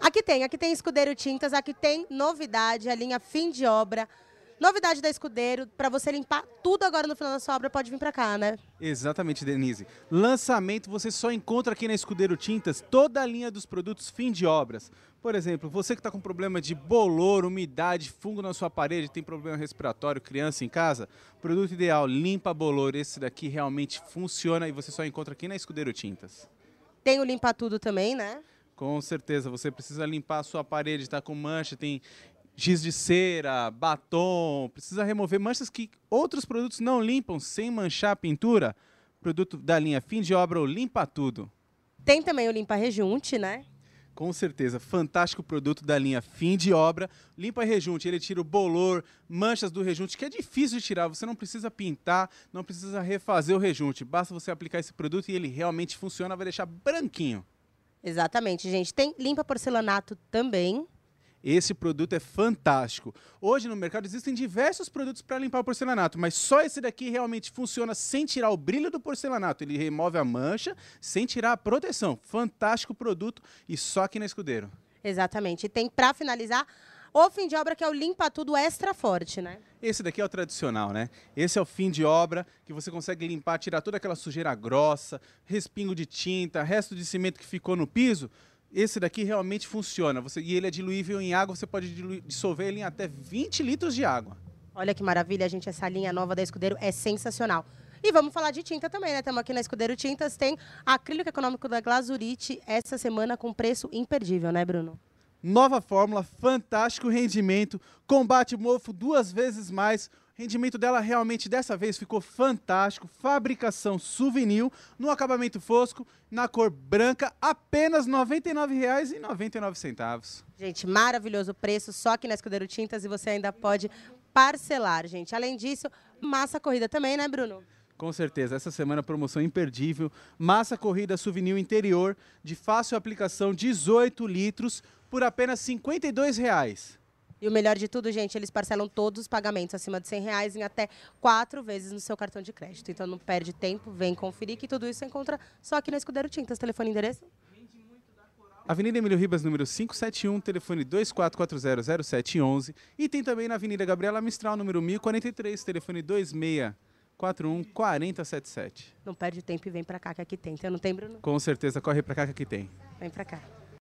Aqui tem, aqui tem Escudeiro Tintas, aqui tem novidade, a linha fim de obra. Novidade da Escudeiro, para você limpar tudo agora no final da sua obra, pode vir para cá, né? Exatamente, Denise. Lançamento você só encontra aqui na Escudeiro Tintas toda a linha dos produtos fim de obras. Por exemplo, você que está com problema de bolor, umidade, fungo na sua parede, tem problema respiratório, criança em casa, produto ideal, limpa bolor. Esse daqui realmente funciona e você só encontra aqui na Escudeiro Tintas. Tem o limpa tudo também, né? Com certeza, você precisa limpar a sua parede, está com mancha, tem giz de cera, batom, precisa remover manchas que outros produtos não limpam sem manchar a pintura. Produto da linha fim de obra ou limpa tudo. Tem também o limpa rejunte, né? Com certeza, fantástico produto da linha fim de obra, limpa rejunte, ele tira o bolor, manchas do rejunte, que é difícil de tirar, você não precisa pintar, não precisa refazer o rejunte, basta você aplicar esse produto e ele realmente funciona, vai deixar branquinho. Exatamente, gente. Tem limpa porcelanato também. Esse produto é fantástico. Hoje no mercado existem diversos produtos para limpar o porcelanato, mas só esse daqui realmente funciona sem tirar o brilho do porcelanato. Ele remove a mancha sem tirar a proteção. Fantástico produto e só aqui na Escudeiro. Exatamente. E tem para finalizar o fim de obra que é o limpa tudo extra forte, né? Esse daqui é o tradicional, né? Esse é o fim de obra que você consegue limpar, tirar toda aquela sujeira grossa, respingo de tinta, resto de cimento que ficou no piso. Esse daqui realmente funciona. Você, e ele é diluível em água, você pode diluir, dissolver ele em até 20 litros de água. Olha que maravilha, gente. Essa linha nova da Escudeiro é sensacional. E vamos falar de tinta também, né? Estamos aqui na Escudeiro Tintas. Tem acrílico econômico da Glazurite essa semana com preço imperdível, né, Bruno? nova fórmula, fantástico rendimento, combate mofo duas vezes mais. O rendimento dela realmente dessa vez ficou fantástico. Fabricação souvenir, no acabamento fosco, na cor branca, apenas R$ 99,99. Gente, maravilhoso preço, só aqui na Escudeiro Tintas e você ainda pode parcelar, gente. Além disso, massa corrida também, né, Bruno? Com certeza, essa semana promoção é imperdível. Massa corrida souvenir interior de fácil aplicação, 18 litros por apenas R$ reais. E o melhor de tudo, gente, eles parcelam todos os pagamentos acima de 100 reais em até quatro vezes no seu cartão de crédito. Então não perde tempo, vem conferir que tudo isso você encontra só aqui na Escudeiro Tintas. Telefone e endereço? Avenida Emílio Ribas, número 571, telefone 24400711. E tem também na Avenida Gabriela Mistral, número 1043, telefone 26 41 Não perde tempo e vem para cá que aqui tem. Então não tem, Bruno? Com certeza, corre para cá que aqui tem. Vem para cá.